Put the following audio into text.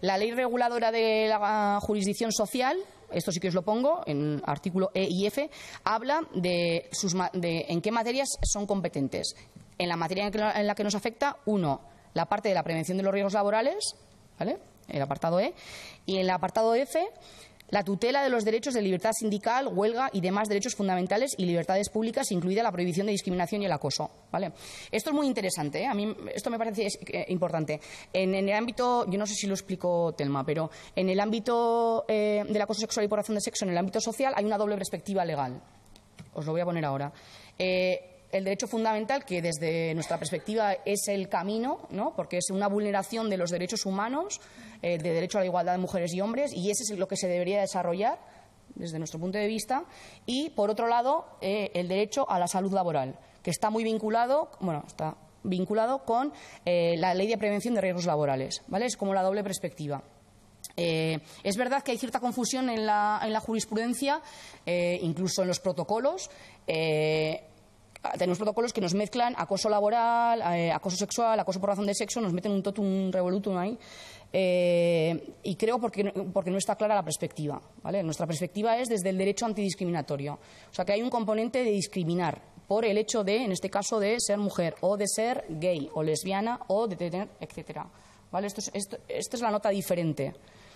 La ley reguladora de la jurisdicción social, esto sí que os lo pongo, en artículo E y F, habla de, sus, en qué materias son competentes. En la materia en, la que nos afecta, uno, la parte de la prevención de los riesgos laborales, ¿vale? El apartado E. Y en el apartado F, la tutela de los derechos de libertad sindical, huelga y demás derechos fundamentales y libertades públicas, incluida la prohibición de discriminación y el acoso. Esto es muy interesante, ¿eh? a mí esto me parece eh, importante. En, el ámbito, yo no sé si lo explico Telma, pero en el ámbito eh, del acoso sexual y por razón de sexo, en el ámbito social, hay una doble perspectiva legal. Os lo voy a poner ahora el derecho fundamental, que desde nuestra perspectiva es el camino, ¿no? porque es una vulneración de los derechos humanos, eh, de derecho a la igualdad de mujeres y hombres, y ese es lo que se debería desarrollar desde nuestro punto de vista. Y, por otro lado, eh, el derecho a la salud laboral, que está muy vinculado, bueno, está vinculado con eh, la ley de prevención de riesgos laborales. ¿vale? Es como la doble perspectiva. es verdad que hay cierta confusión en la, en la jurisprudencia, incluso en los protocolos tenemos protocolos que nos mezclan acoso laboral, eh, acoso sexual, acoso por razón de sexo, nos meten un totum revolutum ahí. Eh, y creo porque, porque no está clara la perspectiva. ¿vale? Nuestra perspectiva es desde el derecho antidiscriminatorio. O sea, que hay un componente de discriminar por el hecho de, en este caso, de ser mujer o de ser gay o lesbiana o de tener, etcétera. Esto esta es la nota diferente.